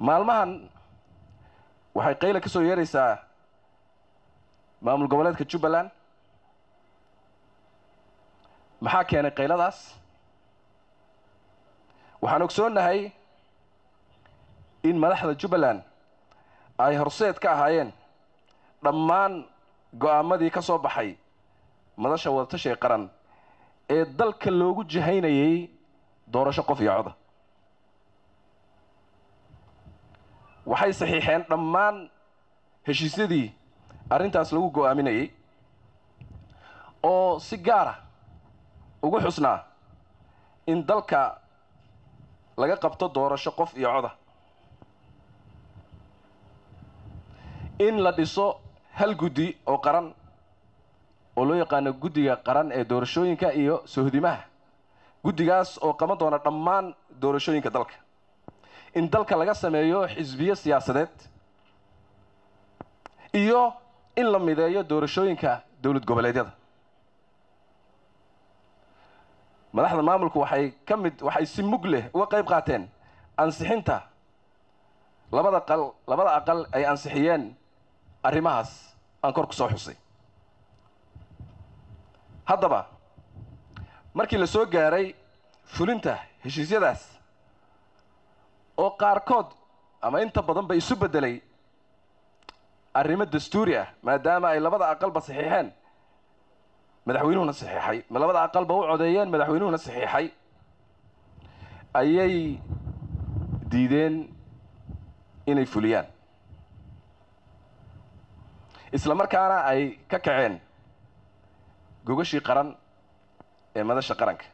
maalmahan waxay qayle ka soo yeeraysaa maamul goboleedka jubbaland maxaa keenay qayladaas waxaan ogsoonnahay in madaxda jubbaland ay horseed ka ahaayeen dhammaan go go'aamadii ka soo baxay madasha wadatashay qaran ee dalka loogu jihaynayay doorasho qof iyo coda waxay saxiixeen dhammaan heshiisyadii arrintaas lagu go'aaminayay oo si gaara ah ugu xusnaa in dalka laga qabto doorasho qof iyo coda in la dhiso hal guddi oo qaran oo loo yaqaano guddiga qaran ee doorashooyinka iyo sohdimaha guddigaas oo qaban doona dhammaan doorashooyinka dalka in dalka laga sameeyo xisbiyo siyaasadeed iyo in la mideeyo doorashooyinka dowlad goboleedyada madaxda maamulku waxay ka mid waxay si mug leh uga qayb qaateen ansixinta labada qal labada aqal ay ansixiyeen arrimahaas aan kor ku soo xusay haddaba markii la soo gaaray fulinta heshiisyadaas oo qaarkood ama inta badanba isu bedelay arrimo dastuuri ah maadaama ay labada aqalba saxiixeen madaxweynuhuna saxiixay labada aqalba u codeeyeen madaxweynuhuna saxiixay ayay diideen inay fuliyaan isla markaana ay ka kaceen gogashii qaran ee madasha qaranka